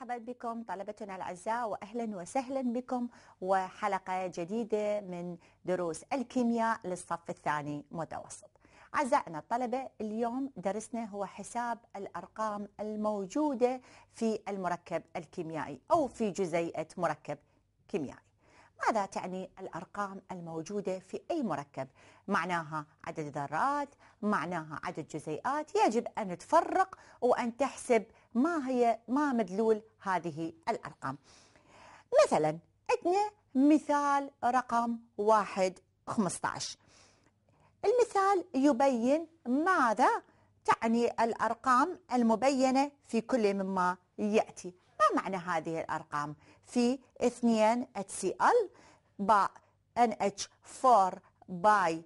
مرحبا بكم طلبتنا الاعزاء واهلا وسهلا بكم وحلقه جديده من دروس الكيمياء للصف الثاني متوسط. اعزائنا الطلبه اليوم درسنا هو حساب الارقام الموجوده في المركب الكيميائي او في جزيئه مركب كيميائي. ماذا تعني الارقام الموجوده في اي مركب؟ معناها عدد ذرات، معناها عدد جزيئات، يجب ان تفرق وان تحسب ما هي ما مدلول هذه الأرقام مثلا عندنا مثال رقم واحد 15 المثال يبين ماذا تعني الأرقام المبينة في كل مما يأتي ما معنى هذه الأرقام في 2 HCl با NH4 باي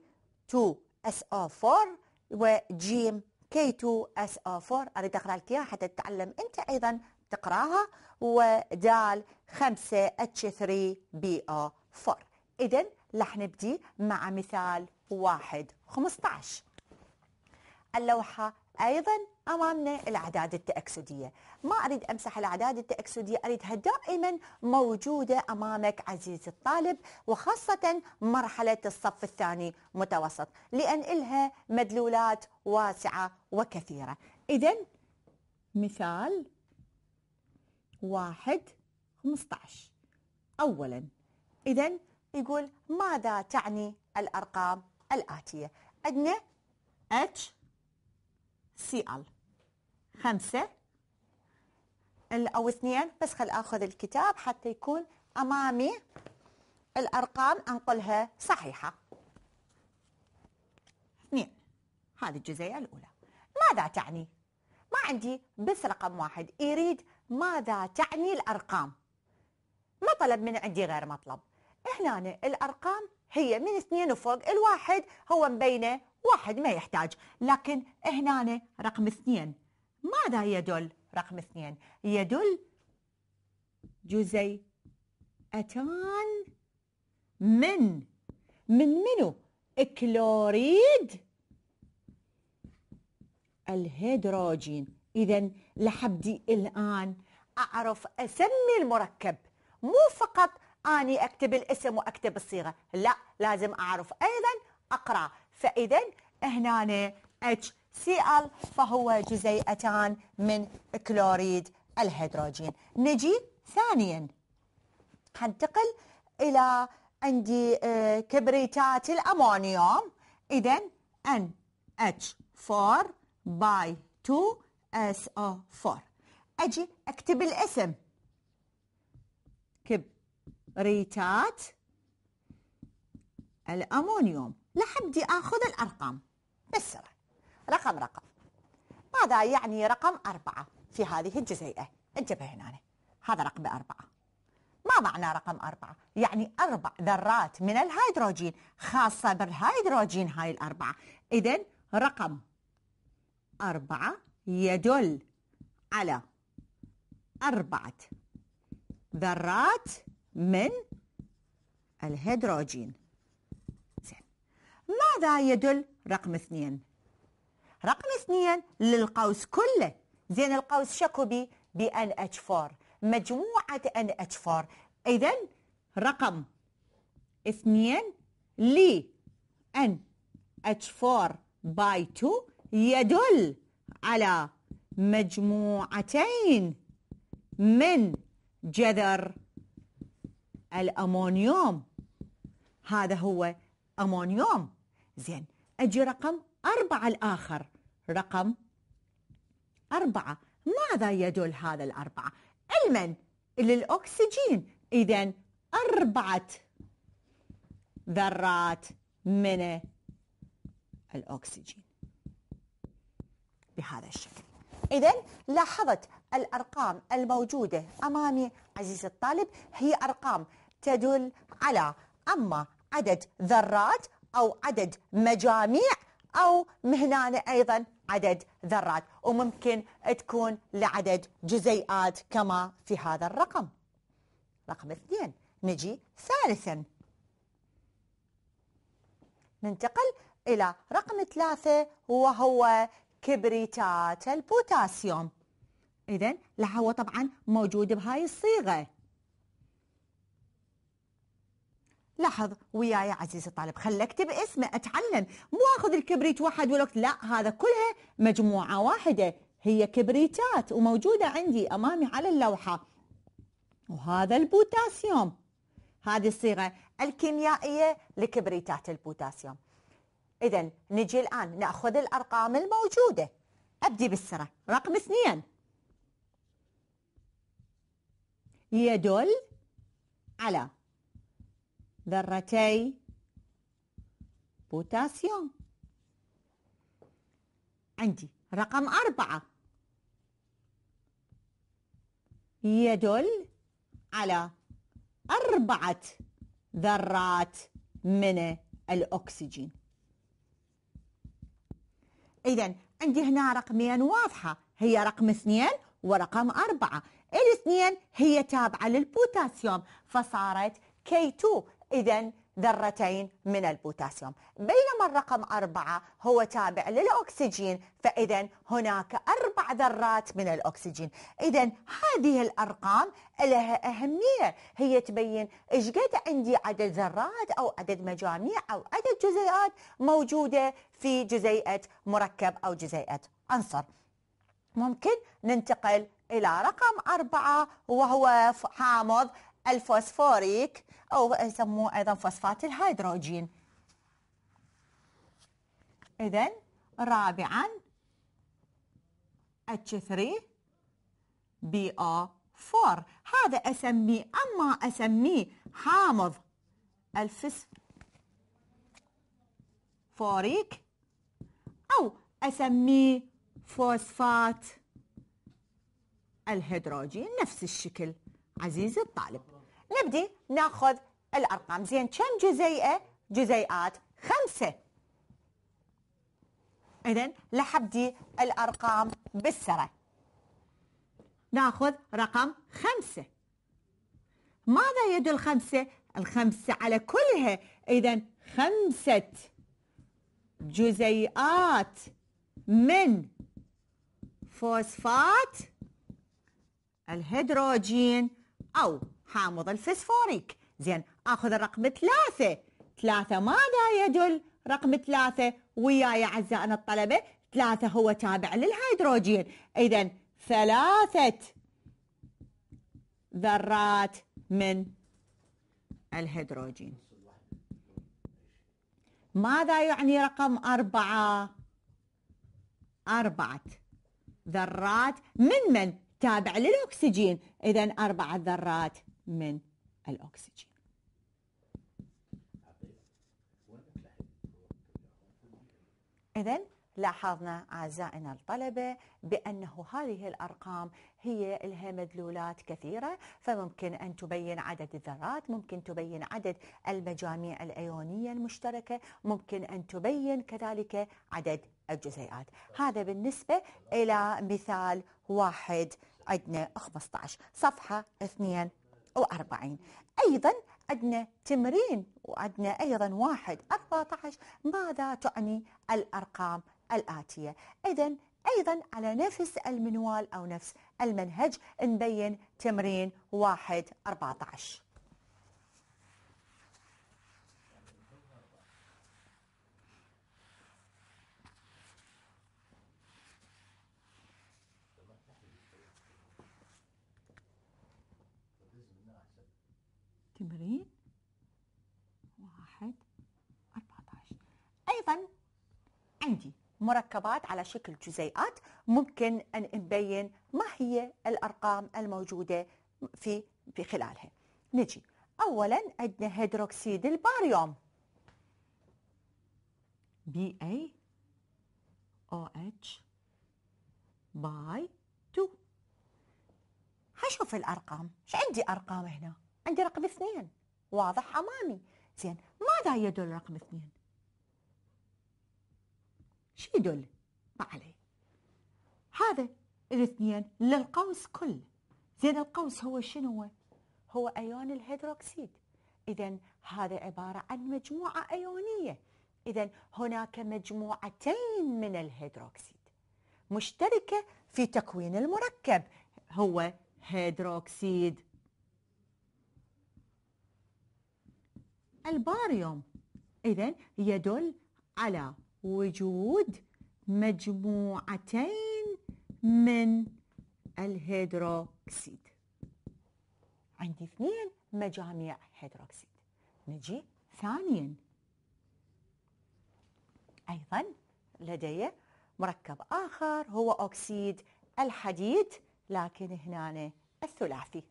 2 SO4 وجيم K2SO4 4 أقرأ لك إياها حتى تتعلم أنت أيضا تقراها ودال 5H3BO4 إذا راح نبدي مع مثال واحد 15 اللوحة أيضا أمامنا الأعداد التأكسدية ما أريد أمسح الأعداد التأكسدية أريدها دائما موجودة أمامك عزيزي الطالب وخاصة مرحلة الصف الثاني متوسط لأن لها مدلولات واسعة وكثيرة إذا مثال واحد 15 أولا إذا يقول ماذا تعني الأرقام الآتية عندنا اتش سي ال خمسة أو اثنين بس خل آخذ الكتاب حتى يكون أمامي الأرقام أنقلها صحيحة اثنين هذه الجزيئة الأولى ماذا تعني؟ ما عندي بس رقم واحد يريد ماذا تعني الأرقام ما طلب من عندي غير مطلب هنا الأرقام هي من اثنين وفوق الواحد هو مبينه واحد ما يحتاج لكن هنا رقم اثنين ماذا يدل رقم اثنين يدل جزيئتان من من منو كلوريد الهيدروجين اذا لحبدي الان اعرف اسمي المركب مو فقط اني اكتب الاسم واكتب الصيغه لا لازم اعرف ايضا اقرا فإذا هنا HCl فهو جزيئتان من كلوريد الهيدروجين نجي ثانيا هنتقل إلى عندي آه، كبريتات الأمونيوم إذا NH4 باي 2 SO4 أجي أكتب الاسم كبريتات الأمونيوم لحد آخذ الأرقام بالسرعة رقم رقم ماذا يعني رقم أربعة في هذه الجزيئة انتبه هنا هذا رقم أربعة ما معنى رقم أربعة؟ يعني أربع ذرات من الهيدروجين خاصة بالهيدروجين هاي الأربعة إذا رقم أربعة يدل على أربعة ذرات من الهيدروجين ماذا يدل رقم اثنين رقم اثنين للقوس كله زين القوس شكو بي بأن اتش 4 مجموعة ان اتش 4 إذا رقم اثنين لي ان اتش 4 باي 2 يدل على مجموعتين من جذر الأمونيوم هذا هو أمونيوم زين أجي رقم أربعة الآخر رقم أربعة ماذا يدل هذا الأربعة المن للأكسجين إذا أربعة ذرات من الأكسجين بهذا الشكل إذا لاحظت الأرقام الموجودة أمامي عزيزي الطالب هي أرقام تدل على أما عدد ذرات أو عدد مجاميع أو مهنانة أيضا عدد ذرات وممكن تكون لعدد جزيئات كما في هذا الرقم رقم اثنين نجي ثالثا ننتقل إلى رقم ثلاثة وهو كبريتات البوتاسيوم إذا هو طبعا موجود بهاي الصيغة لاحظ وياي عزيزي الطالب خل اكتب اسمه اتعلم مو اخذ الكبريت واحد والوقت لا هذا كلها مجموعه واحده هي كبريتات وموجوده عندي امامي على اللوحه وهذا البوتاسيوم هذه الصيغه الكيميائيه لكبريتات البوتاسيوم اذا نجي الان ناخذ الارقام الموجوده ابدي بالسرعه رقم اثنين يدل على ذرتي بوتاسيوم عندي رقم أربعة يدل على أربعة ذرات من الأكسجين إذا عندي هنا رقمين واضحة هي رقم اثنين ورقم أربعة الاثنين هي تابعة للبوتاسيوم فصارت K2 إذا ذرتين من البوتاسيوم بينما الرقم أربعة هو تابع للأكسجين فإذا هناك أربع ذرات من الأكسجين إذا هذه الأرقام لها أهمية هي تبين إيش قد عندي عدد ذرات أو عدد مجاميع أو عدد جزيئات موجودة في جزيئة مركب أو جزيئة عنصر ممكن ننتقل إلى رقم أربعة وهو حامض الفوسفوريك أو يسموه أيضا فوسفات الهيدروجين إذا رابعا H3BO4 هذا أسميه أما أسميه حامض الفسفوريك أو أسميه فوسفات الهيدروجين نفس الشكل عزيزي الطالب نبدي ناخذ الارقام زين كم جزيئه جزيئات خمسه اذا لحبدي الارقام بالسره ناخذ رقم خمسه ماذا يدل خمسه الخمسه على كلها اذا خمسه جزيئات من فوسفات الهيدروجين او حامض الفسفوريك زين اخذ الرقم ثلاثة ثلاثة ماذا يدل رقم ثلاثة وياي اعزائنا الطلبة ثلاثة هو تابع للهيدروجين اذا ثلاثة ذرات من الهيدروجين ماذا يعني رقم أربعة؟ أربعة ذرات من من؟ تابع للأكسجين إذا أربعة ذرات من الأكسجين إذا لاحظنا أعزائنا الطلبة بأنه هذه الأرقام هي لها مدلولات كثيرة فممكن أن تبين عدد الذرات ممكن تبين عدد المجاميع الأيونية المشتركة ممكن أن تبين كذلك عدد الجزيئات هذا بالنسبة إلى مثال واحد عندنا 15 صفحة 22 وأربعين أيضا عندنا تمرين وعندنا أيضا واحد أربعة عشر ماذا تعني الأرقام الآتية إذا أيضا على نفس المنوال أو نفس المنهج نبين تمرين واحد أربعة عشر تمرين واحد أربعتاش أيضا عندي مركبات على شكل جزيئات ممكن أن نبين ما هي الأرقام الموجودة في في خلالها نجي أولا عندنا هيدروكسيد الباريوم بي اي او اتش باي 2 هشوف الأرقام ايش عندي أرقام هنا عندي رقم اثنين واضح امامي زين ماذا يدل رقم اثنين شو يدل ما عليه هذا الاثنين للقوس كل زين القوس هو شنو هو ايون الهيدروكسيد اذا هذا عباره عن مجموعه ايونيه اذا هناك مجموعتين من الهيدروكسيد مشتركه في تكوين المركب هو هيدروكسيد الباريوم إذا يدل على وجود مجموعتين من الهيدروكسيد عندي اثنين مجاميع هيدروكسيد نجي ثانيا أيضا لدي مركب آخر هو أكسيد الحديد لكن هنا الثلاثي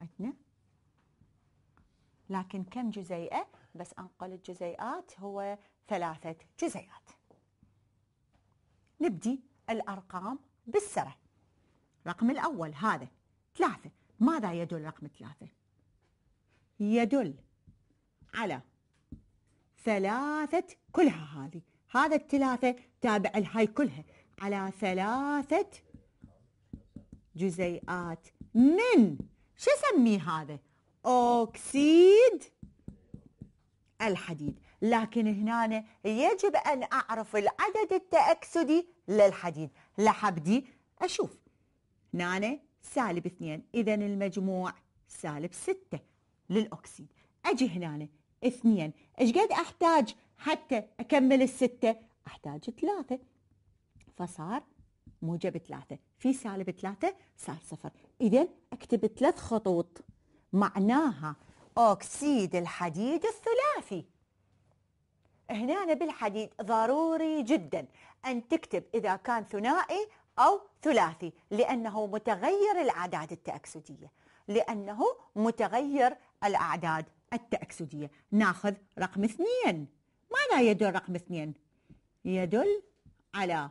عندنا لكن كم جزيئة بس أنقل الجزيئات هو ثلاثة جزيئات نبدي الأرقام بالسرة الرقم الأول هذا ثلاثة ماذا يدل رقم ثلاثة يدل على ثلاثة كلها هذه هذا الثلاثة تابع لهاي كلها على ثلاثة جزيئات من شو اسميه هذا اوكسيد الحديد لكن هنا يجب أن أعرف العدد التأكسدي للحديد لحبدي أشوف هنا سالب اثنين إذا المجموع سالب ستة للأكسيد أجي هنا اثنين إيش قد أحتاج حتى أكمل الستة أحتاج ثلاثة فصار موجب 3 في سالب 3 صار صفر إذا أكتب ثلاث خطوط معناها أكسيد الحديد الثلاثي هنا بالحديد ضروري جدا أن تكتب إذا كان ثنائي أو ثلاثي لأنه متغير الأعداد التأكسدية لأنه متغير الأعداد التأكسدية ناخذ رقم اثنين ماذا يدل رقم اثنين؟ يدل على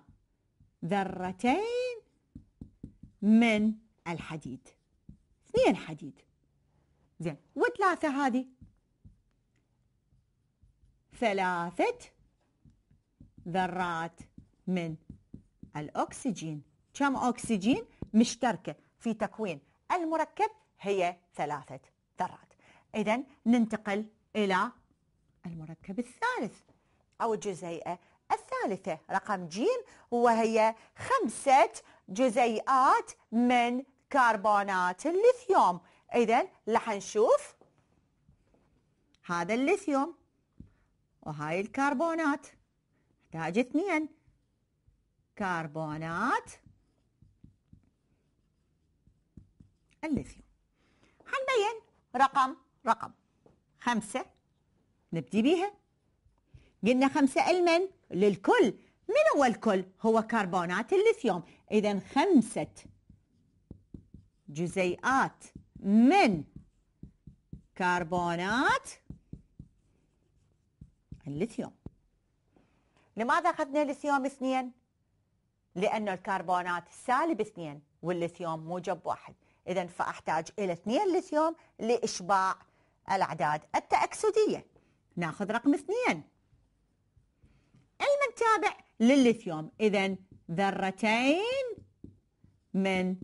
ذرتين من الحديد اثنين حديد زين وثلاثة هذه ثلاثة ذرات من الأكسجين كم أكسجين مشتركة في تكوين المركب هي ثلاثة ذرات إذا ننتقل إلى المركب الثالث أو الجزيئة الثالثة رقم جيم وهي خمسة جزيئات من كربونات الليثيوم إذا رح نشوف هذا الليثيوم وهاي الكربونات نحتاج اثنين كربونات الليثيوم حنبين رقم رقم خمسة نبدي بيها قلنا خمسة المن للكل من هو الكل هو كربونات الليثيوم إذا خمسة جزيئات من كربونات الليثيوم لماذا أخذنا الليثيوم اثنين؟ لانه الكربونات سالب اثنين والليثيوم موجب واحد إذا فأحتاج إلى اثنين ليثيوم لإشباع الأعداد التأكسدية ناخذ رقم اثنين تابع للليثيوم إذا ذرتين من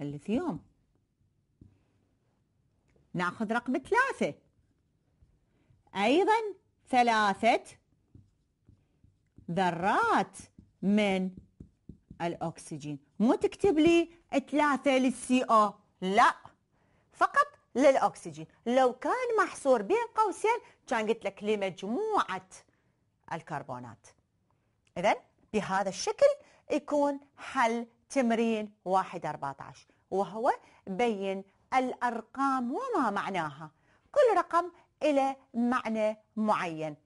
الليثيوم ناخذ رقم ثلاثة أيضا ثلاثة ذرات من الأكسجين مو تكتب لي ثلاثة للسي او لا فقط للأكسجين لو كان محصور بين قوسين كان قلت لك لمجموعة الكربونات إذا بهذا الشكل يكون حل تمرين 1 14 وهو بين الأرقام وما معناها كل رقم إلى معنى معين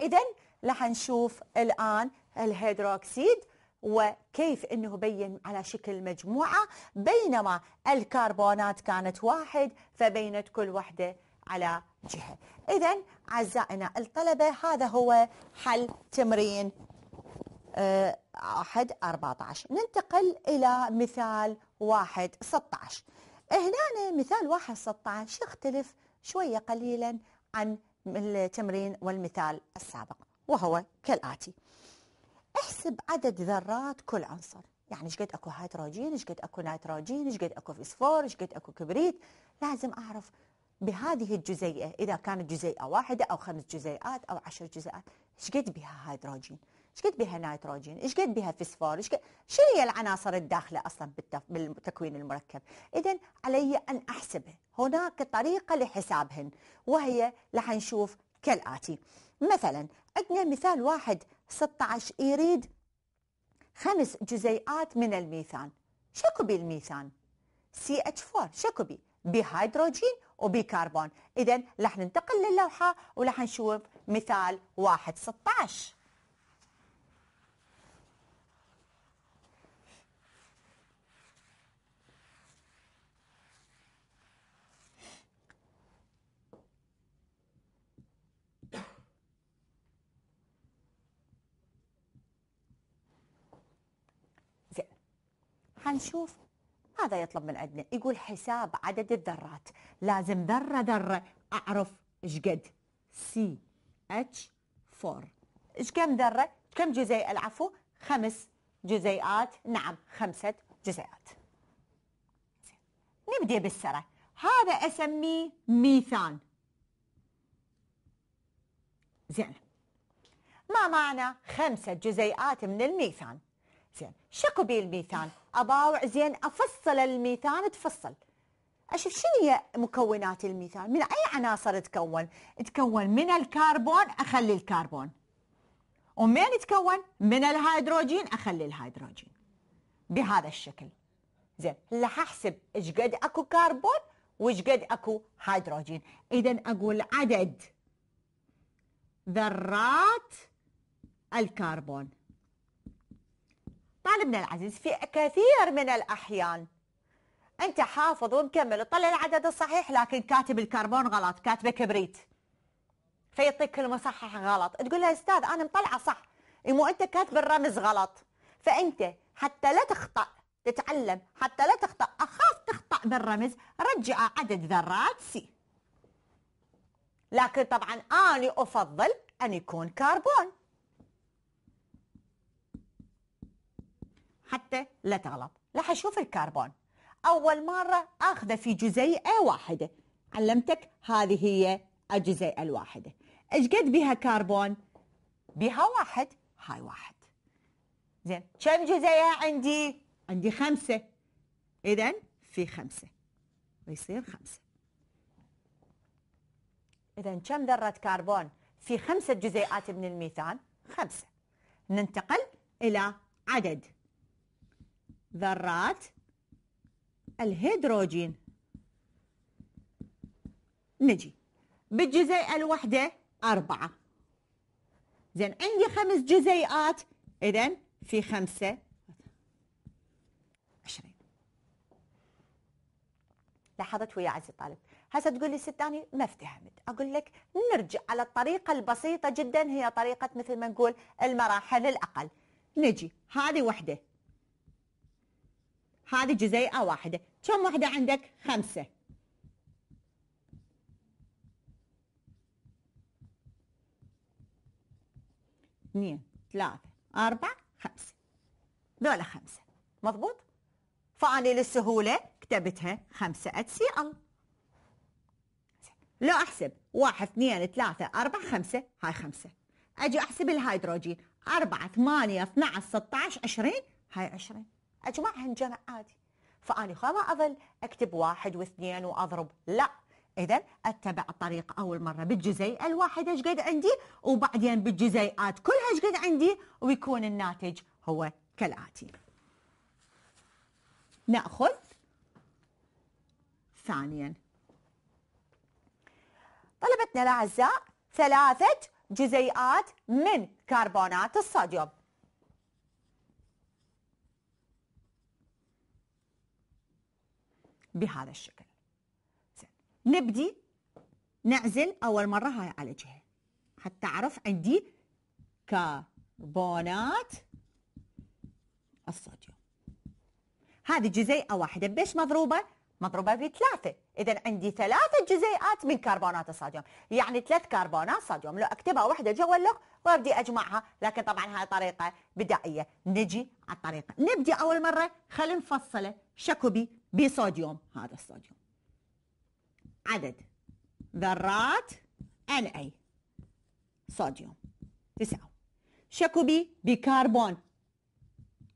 إذا راح نشوف الآن الهيدروكسيد وكيف انه بين على شكل مجموعه بينما الكربونات كانت واحد فبينت كل وحده على جهة إذا أعزائنا الطلبة هذا هو حل تمرين آه، أحد 14 ننتقل إلى مثال واحد 16 هنا مثال واحد 16 يختلف شوية قليلا عن التمرين والمثال السابق وهو كالآتي احسب عدد ذرات كل عنصر يعني ايش قد اكو هيدروجين ايش قد اكو نيتروجين ايش قد اكو فسفور ايش قد اكو كبريت لازم اعرف بهذه الجزيئة إذا كانت جزيئة واحدة أو خمس جزيئات أو عشر جزيئات إيش قد بها هيدروجين إيش قد بها نيتروجين إيش قد بها فسفور إيش قد... شنو هي العناصر الداخلة أصلا بالتف... بالتكوين المركب إذا علي أن أحسبه هناك طريقة لحسابهن وهي راح نشوف كالآتي مثلا عندنا مثال واحد 16 يريد خمس جزيئات من الميثان شكو بالميثان سي اتش 4 شكو بي بهيدروجين وبيكربون اذا رح ننتقل للوحه ورح نشوف مثال واحد 16 زين حنشوف ماذا يطلب من عندنا يقول حساب عدد الذرات لازم ذرة ذرة أعرف إيش قد سي اتش 4 إيش كم ذرة كم جزيء العفو خمس جزيئات نعم خمسة جزيئات نبدأ بالسرة هذا أسميه ميثان زين ما معنى خمسة جزيئات من الميثان زين شكو بي الميثان أباوع زين أفصل الميثان تفصل أشوف شنو هي مكونات الميثان من أي عناصر تكون تكون من الكربون أخلي الكربون ومن يتكون من الهيدروجين أخلي الهيدروجين بهذا الشكل زين راح احسب ايش قد اكو كربون وايش قد اكو هيدروجين اذا اقول عدد ذرات الكربون طالبنا العزيز في كثير من الأحيان أنت حافظ ومكمل تطلع العدد الصحيح لكن كاتب الكربون غلط كاتبه كبريت فيعطيك المصحح غلط تقول له أستاذ أنا مطلعة صح إيه، مو أنت كاتب الرمز غلط فأنت حتى لا تخطأ تتعلم حتى لا تخطأ أخاف تخطأ بالرمز رجع عدد ذرات سي لكن طبعا أنا أفضل أن يكون كربون حتى لا تغلط راح أشوف الكربون أول مرة أخذه في جزيئة واحدة علمتك هذه هي الجزيئة الواحدة إيش قد بها كربون؟ بها واحد هاي واحد زين كم جزيئة عندي؟ عندي خمسة إذا في خمسة ويصير خمسة إذا كم ذرة كربون في خمسة جزيئات من الميثان؟ خمسة ننتقل إلى عدد ذرات الهيدروجين نجي بالجزيئة الواحدة أربعة زين عندي خمس جزيئات إذا في خمسة عشرين لاحظت ويا عزيزي الطالب هسه تقول لي ست أنا ما افتهمت أقول لك نرجع على الطريقة البسيطة جدا هي طريقة مثل ما نقول المراحل الأقل نجي هذه وحدة هذه جزيئة واحدة كم واحدة عندك خمسة اثنين ثلاثة أربعة خمسة ذولا خمسة مضبوط فأنا للسهولة كتبتها خمسة ات سي ال لو أحسب واحد اثنين ثلاثة أربعة خمسة هاي خمسة أجي أحسب الهيدروجين أربعة ثمانية 12 16 20 هاي 20 أجمعهن جمع عادي فأني ما أظل أكتب واحد واثنين وأضرب لا إذا أتبع الطريق أول مرة بالجزيئة الواحدة ايش قد عندي وبعدين بالجزيئات كلها ايش قد عندي ويكون الناتج هو كالآتي نأخذ ثانيا طلبتنا الأعزاء ثلاثة جزيئات من كربونات الصوديوم بهذا الشكل زين نبدي نعزل أول مرة هاي على جهة حتى أعرف عندي كربونات الصوديوم هذه جزيئة واحدة بيش مضروبة؟ مضروبة بثلاثة إذا عندي ثلاثة جزيئات من كربونات الصوديوم يعني ثلاث كربونات صوديوم لو أكتبها واحدة جوا اللوك وأبدي أجمعها لكن طبعا هاي طريقة بدائية نجي على الطريقة نبدي أول مرة خلينا نفصله شكو بي بصوديوم هذا الصوديوم عدد ذرات ان اي صوديوم تسعة شكو بي بكربون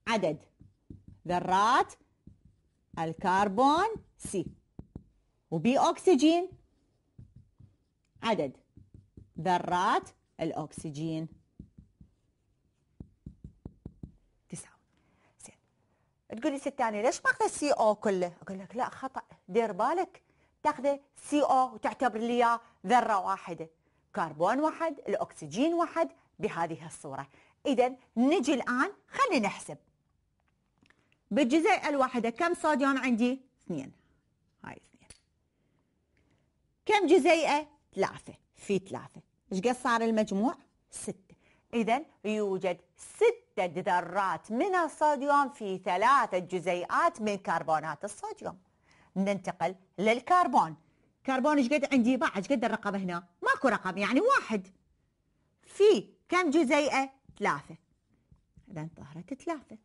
عدد ذرات الكربون سي وبي أكسجين عدد ذرات الأكسجين تقولي ست انا يعني ليش ما اخذ سي او كله؟ اقول لك لا خطا دير بالك تاخذه سي او وتعتبر لي اياه ذره واحده كربون واحد الاكسجين واحد بهذه الصوره اذا نجي الان خلينا نحسب بالجزيئه الواحده كم صوديوم عندي؟ اثنين هاي اثنين كم جزيئه؟ ثلاثه في ثلاثه ايش قد صار المجموع؟ سته إذا يوجد ستة ذرات من الصوديوم في ثلاثة جزيئات من كربونات الصوديوم ننتقل للكربون كربون ايش قد عندي ما ايش قد الرقم هنا ماكو رقم يعني واحد في كم جزيئة ثلاثة إذا ظهرت ثلاثة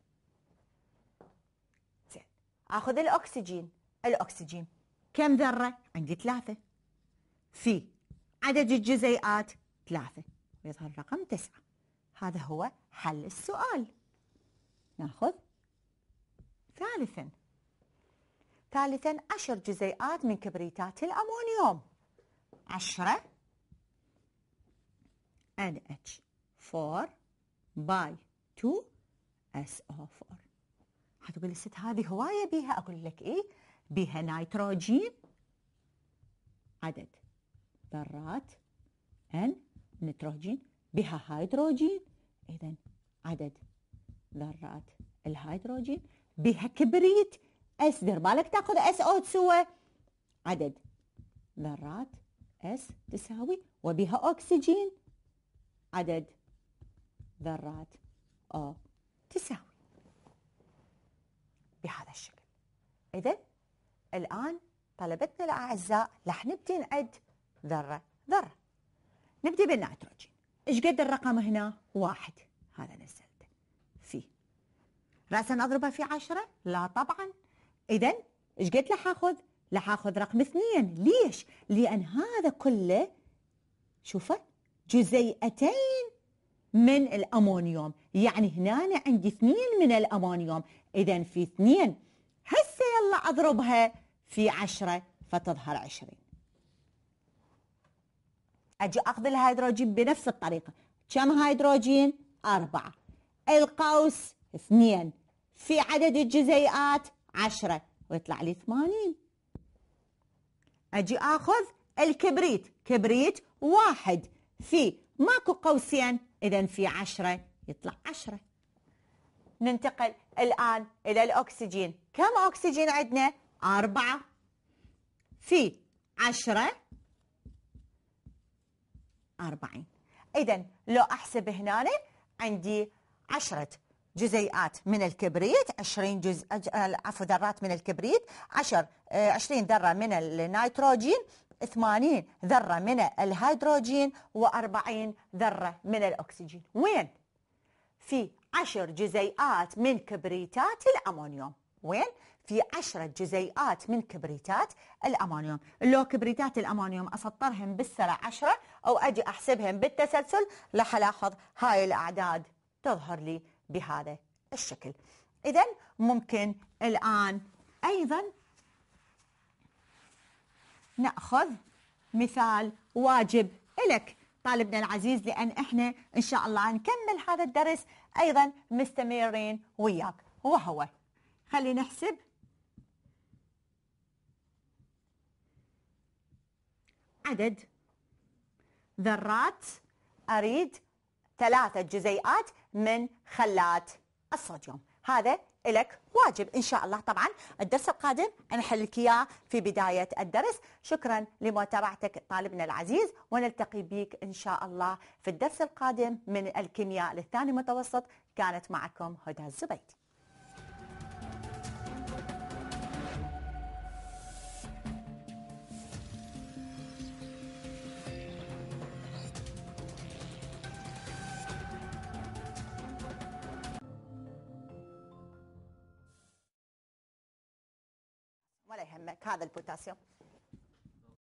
زين آخذ الأكسجين الأكسجين كم ذرة عندي ثلاثة في عدد الجزيئات ثلاثة يظهر رقم تسعة هذا هو حل السؤال ناخذ ثالثا ثالثا عشر جزيئات من كبريتات الأمونيوم عشرة NH4 باي 2 SO4 حتقول الست هذه هواية بيها أقول لك إيه بيها نيتروجين عدد ذرات نيتروجين بها هيدروجين إذا عدد ذرات الهيدروجين بها كبريت اس دير بالك تاخذ اس او تسوى عدد ذرات اس تساوي وبها اكسجين عدد ذرات او تساوي بهذا الشكل اذا الان طلبتنا الاعزاء راح نبدي نعد ذره ذره نبدي بالنيتروجين ايش قد الرقم هنا واحد هذا نزلته فيه رأسا أضربه في عشرة لا طبعا إذا ايش قد لح أخذ لح أخذ رقم اثنين ليش لأن هذا كله شوفه جزيئتين من الأمونيوم يعني هنا أنا عندي اثنين من الأمونيوم إذا في اثنين هسه يلا أضربها في عشرة فتظهر عشرين أجي أخذ الهيدروجين بنفس الطريقة كم هيدروجين؟ أربعة القوس اثنين في عدد الجزيئات عشرة ويطلع لي ثمانين أجي أخذ الكبريت كبريت واحد في ماكو قوسين إذا في عشرة يطلع عشرة ننتقل الآن إلى الأكسجين كم أكسجين عندنا؟ أربعة في عشرة 40 إذا لو أحسب هنا عندي 10 جزيئات من الكبريت 20 جزء آه، عفوا ذرات من الكبريت 10 20 آه، ذرة من النيتروجين 80 ذرة من الهيدروجين و40 ذرة من الأكسجين وين؟ في 10 جزيئات من كبريتات الأمونيوم وين؟ في عشرة جزيئات من كبريتات الأمونيوم لو كبريتات الأمونيوم أسطرهم بالسرعة عشرة أو أجي أحسبهم بالتسلسل راح ألاحظ هاي الأعداد تظهر لي بهذا الشكل إذا ممكن الآن أيضا نأخذ مثال واجب لك طالبنا العزيز لأن إحنا إن شاء الله نكمل هذا الدرس أيضا مستمرين وياك وهو خلي نحسب عدد ذرات أريد ثلاثة جزيئات من خلات الصوديوم هذا لك واجب إن شاء الله طبعا الدرس القادم نحل لك إياه في بداية الدرس شكرا لمتابعتك طالبنا العزيز ونلتقي بك إن شاء الله في الدرس القادم من الكيمياء للثاني متوسط كانت معكم هدى الزبيدي de del potasio.